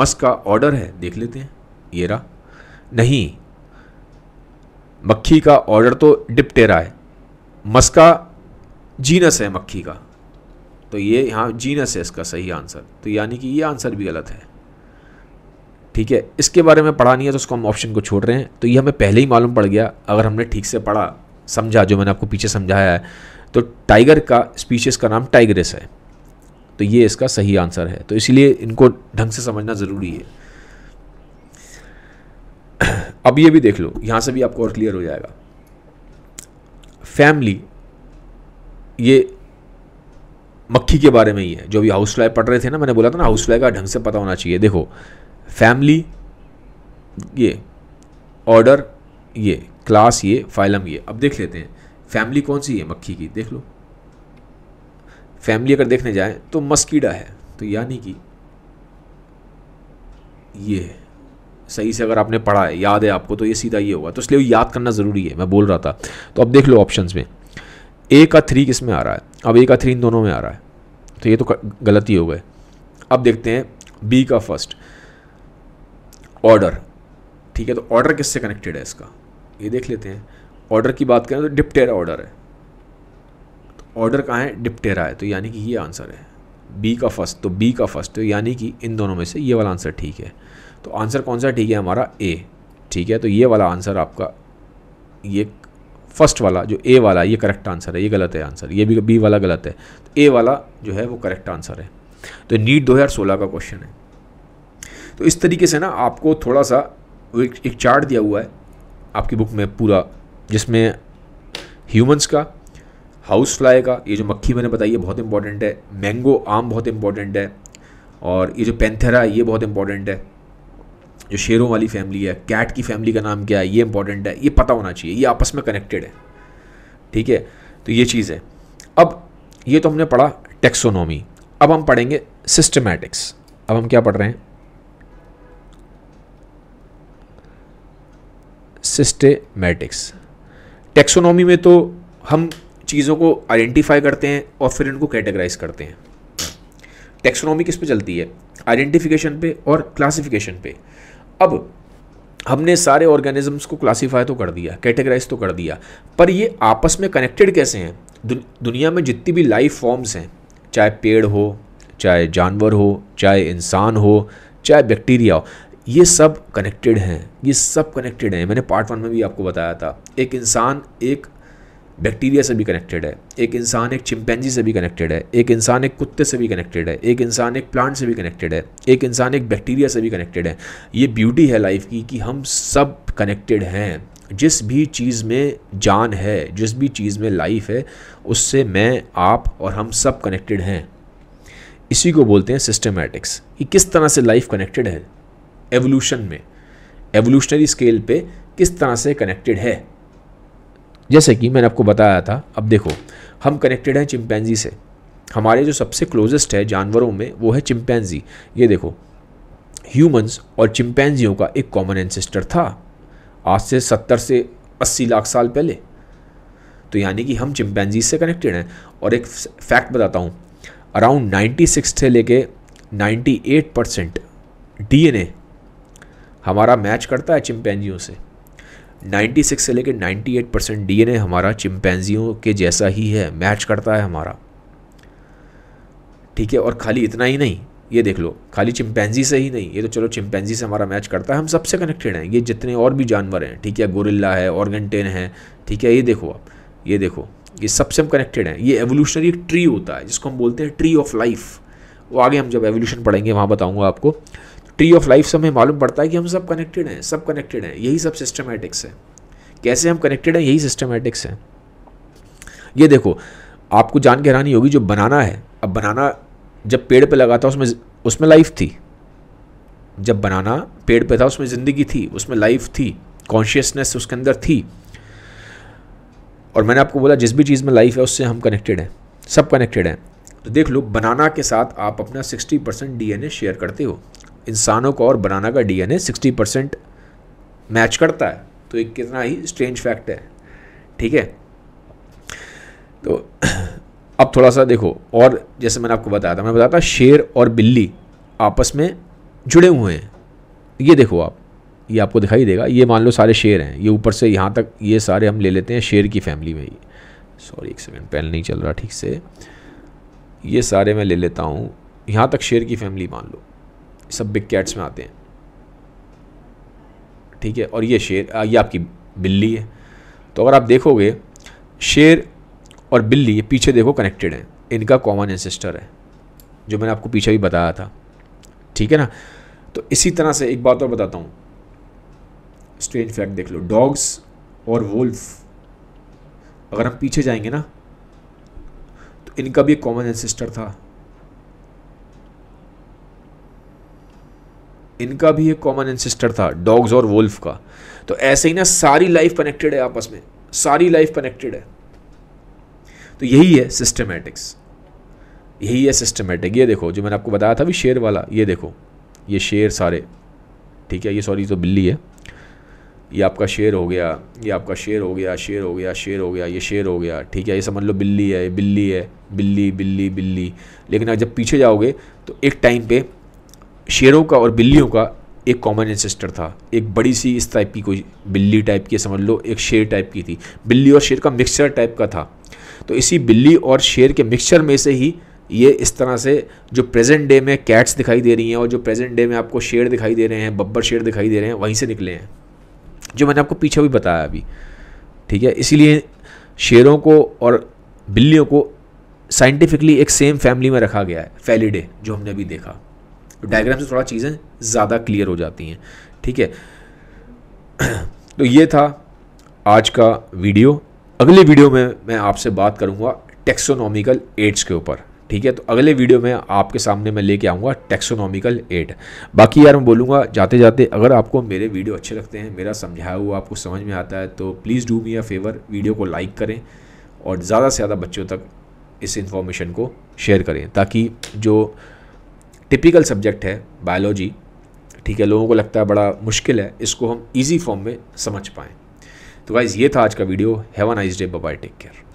मस का ऑर्डर है देख लेते हैं ये रहा नहीं मक्खी का ऑर्डर तो डिप्टेरा है मस का जीनस है मक्खी का तो ये यहाँ जीनस है इसका सही आंसर तो यानी कि ये आंसर भी गलत है ठीक है इसके बारे में पढ़ा नहीं है तो उसको हम ऑप्शन को छोड़ रहे हैं तो ये हमें पहले ही मालूम पड़ गया अगर हमने ठीक से पढ़ा समझा जो मैंने आपको पीछे समझाया है तो टाइगर का स्पीशीज़ का नाम टाइग्रेस है तो ये इसका सही आंसर है तो इसलिए इनको ढंग से समझना ज़रूरी है अब ये भी देख लो यहाँ से भी आपको और क्लियर हो जाएगा फैमिली ये मक्खी के बारे में ही है जो भी हाउस फ्लाई पढ़ रहे थे ना मैंने बोला था ना हाउस फ्लाई का ढंग से पता होना चाहिए देखो फैमिली ये ऑर्डर ये क्लास ये फाइलम ये अब देख लेते हैं फैमिली कौन सी है मक्खी की देख लो फैमिली अगर देखने जाए तो मस्कीडा है तो यानी कि ये है सही से अगर आपने पढ़ा है याद है आपको तो ये सीधा ये होगा तो इसलिए याद करना ज़रूरी है मैं बोल रहा था तो अब देख लो ऑप्शंस में ए का थ्री किस में आ रहा है अब ए का थ्री इन दोनों में आ रहा है तो ये तो गलती हो गए अब देखते हैं बी का फर्स्ट ऑर्डर ठीक है तो ऑर्डर किससे कनेक्टेड है इसका ये देख लेते हैं ऑर्डर की बात करें तो डिप्टेरा ऑर्डर है ऑर्डर कहाँ है डिप्टेरा है तो यानी कि ये आंसर है बी का फर्स्ट तो बी का फर्स्ट तो यानी कि इन दोनों में से ये वाला आंसर ठीक है तो आंसर कौन सा ठीक है हमारा ए ठीक है तो ये वाला आंसर आपका ये फर्स्ट वाला जो ए वाला ये करेक्ट आंसर है ये गलत है आंसर ये भी बी वाला गलत है तो ए वाला जो है वो करेक्ट आंसर है तो नीट 2016 का क्वेश्चन है तो इस तरीके से ना आपको थोड़ा सा एक, एक चार्ट दिया हुआ है आपकी बुक में पूरा जिसमें ह्यूमंस का हाउस फ्लाई का ये जो मक्खी मैंने बताई है बहुत इंपॉर्टेंट है मैंगो आम बहुत इंपॉर्टेंट है और ये जो पेंथेरा है ये बहुत इंपॉर्टेंट है जो शेरों वाली फैमिली है कैट की फैमिली का नाम क्या है ये इंपॉर्टेंट है ये पता होना चाहिए ये आपस में कनेक्टेड है ठीक है तो ये चीज़ है अब ये तो हमने पढ़ा टेक्सोनॉमी अब हम पढ़ेंगे सिस्टमैटिक्स अब हम क्या पढ़ रहे हैं सिस्टेमैटिक्स टेक्सोनॉमी में तो हम चीज़ों को आइडेंटिफाई करते हैं और फिर इनको कैटेगराइज करते हैं टेक्सोनॉमी किस पे चलती है आइडेंटिफिकेशन पे और क्लासिफिकेशन पे अब हमने सारे ऑर्गेनिजम्स को क्लासीफाई तो कर दिया कैटेगराइज तो कर दिया पर ये आपस में कनेक्टेड कैसे हैं दुनिया में जितनी भी लाइफ फॉर्म्स हैं चाहे पेड़ हो चाहे जानवर हो चाहे इंसान हो चाहे बैक्टीरिया हो ये सब कनेक्टेड हैं ये सब कनेक्टेड हैं मैंने पार्ट वन में भी आपको बताया था एक इंसान एक बैक्टीरिया से भी कनेक्टेड है एक इंसान एक चिंपैनजी से भी कनेक्टेड है एक इंसान एक कुत्ते से भी कनेक्टेड है एक इंसान एक प्लांट से भी कनेक्टेड है एक इंसान एक बैक्टीरिया से भी कनेक्टेड है ये ब्यूटी है लाइफ की कि हम सब कनेक्टेड हैं जिस भी चीज़ में जान है जिस भी चीज़ में लाइफ है उससे मैं आप और हम सब कनेक्टेड हैं इसी को बोलते हैं सिस्टमेटिक्स कि किस तरह से लाइफ कनेक्टेड है एवोल्यूशन में एवोल्यूशनरी स्केल पे किस तरह से कनेक्टेड है जैसे कि मैंने आपको बताया था अब देखो हम कनेक्टेड हैं चिम्पैनजी से हमारे जो सबसे क्लोजेस्ट है जानवरों में वो है चिंपैंजी ये देखो ह्यूमंस और चिंपैंजियों का एक कॉमन एंसेस्टर था आज से सत्तर से अस्सी लाख साल पहले तो यानी कि हम चिम्पैनजी से कनेक्टेड हैं और एक फैक्ट बताता हूँ अराउंड 96 से लेके 98 परसेंट डी हमारा मैच करता है चिंपैंजियों से 96 से लेकर 98 परसेंट डी हमारा चिंपैंजियों के जैसा ही है मैच करता है हमारा ठीक है और खाली इतना ही नहीं ये देख लो खाली चिंपैंजी से ही नहीं ये तो चलो चिमपैनजी से हमारा मैच करता है हम सबसे कनेक्टेड हैं ये जितने और भी जानवर हैं ठीक है गोरिल्ला है ऑर्गेंटेन है ठीक है ये देखो आप ये देखो ये सबसे हम कनेक्टेड हैं ये एवोल्यूशनरी एक ट्री होता है जिसको हम बोलते हैं ट्री ऑफ लाइफ वो आगे हम जब एवोल्यूशन पढ़ेंगे वहाँ बताऊँगा आपको ट्री ऑफ लाइफ से हमें मालूम पड़ता है कि हम सब कनेक्टेड हैं सब कनेक्टेड हैं यही सब सिस्टमेटिक्स है कैसे हम कनेक्टेड हैं यही सिस्टमेटिक्स है ये देखो आपको जान के हैरानी होगी जो बनाना है अब बनाना जब पेड़ पे लगा था उसमें उसमें लाइफ थी जब बनाना पेड़ पे था उसमें ज़िंदगी थी उसमें लाइफ थी कॉन्शियसनेस उसके अंदर थी और मैंने आपको बोला जिस भी चीज़ में लाइफ है उससे हम कनेक्टेड हैं सब कनेक्टेड हैं तो देख लो बनाना के साथ आप अपना सिक्सटी परसेंट डी शेयर करते हो इंसानों का और बनाना का डीएनए 60 परसेंट मैच करता है तो एक कितना ही स्ट्रेंज फैक्ट है ठीक है तो अब थोड़ा सा देखो और जैसे मैंने आपको बताया था मैंने बताया था शेर और बिल्ली आपस में जुड़े हुए हैं ये देखो आप ये आपको दिखाई देगा ये मान लो सारे शेर हैं ये ऊपर से यहाँ तक ये सारे हम ले लेते हैं शेर की फैमिली में ही सॉरी एक सेकेंड पहले नहीं चल रहा ठीक से ये सारे मैं ले लेता हूँ यहाँ तक शेर की फैमिली मान लो सब बिग कैट्स में आते हैं ठीक है और ये शेर ये आपकी बिल्ली है तो अगर आप देखोगे शेर और बिल्ली ये पीछे देखो कनेक्टेड हैं इनका कॉमन एंसेस्टर है जो मैंने आपको पीछे भी बताया था ठीक है ना तो इसी तरह से एक बात और बताता हूँ स्ट्रेंज फैक्ट देख लो डॉग्स और वोल्फ अगर हम पीछे जाएंगे ना तो इनका भी एक कॉमन एंसेस्टर था इनका भी एक कॉमन एनसिस्टर था डॉग्स और वुल्फ का तो ऐसे ही ना सारी लाइफ कनेक्टेड है आपस में सारी लाइफ कनेक्टेड है तो यही है सिस्टमेटिक्स यही है सिस्टमेटिक ये देखो जो मैंने आपको बताया था भी शेर वाला ये देखो ये शेर सारे ठीक है ये सॉरी तो बिल्ली है ये आपका शेर हो गया ये आपका शेर हो गया शेर हो गया शेर हो गया ये शेर हो गया ठीक है ये समझ लो बिल्ली है बिल्ली है बिल्ली बिल्ली बिल्ली लेकिन जब पीछे जाओगे तो एक टाइम पे शेरों का और बिल्लियों का एक कॉमन एंसेस्टर था एक बड़ी सी इस टाइप की कोई बिल्ली टाइप की समझ लो एक शेर टाइप की थी बिल्ली और शेर का मिक्सचर टाइप का था तो इसी बिल्ली और शेर के मिक्सचर में से ही ये इस तरह से जो प्रेजेंट डे में कैट्स दिखाई दे रही हैं और जो प्रेजेंट डे में आपको शेर दिखाई दे रहे हैं बब्बर शेर दिखाई दे रहे हैं वहीं से निकले हैं जो मैंने आपको पीछे भी बताया अभी ठीक है इसीलिए शेरों को और बिल्लियों को साइंटिफिकली एक सेम फैमिली में रखा गया है फैलीडे जो हमने अभी देखा डायग्राम से थोड़ा चीज़ें ज़्यादा क्लियर हो जाती हैं ठीक है तो ये था आज का वीडियो अगले वीडियो में मैं आपसे बात करूँगा टेक्सोनॉमिकल एड्स के ऊपर ठीक है तो अगले वीडियो में आपके सामने मैं लेके आऊँगा टेक्सोनॉमिकल एड बाकी यार मैं बोलूँगा जाते जाते अगर आपको मेरे वीडियो अच्छे लगते हैं मेरा समझाया हुआ आपको समझ में आता है तो please do me a favour video को लाइक करें और ज़्यादा से ज़्यादा बच्चों तक इस इन्फॉर्मेशन को शेयर करें ताकि जो टिपिकल सब्जेक्ट है बायोलॉजी ठीक है लोगों को लगता है बड़ा मुश्किल है इसको हम ईजी फॉर्म में समझ पाएँ तो गाइज़ ये था आज का video have a nice day bye take care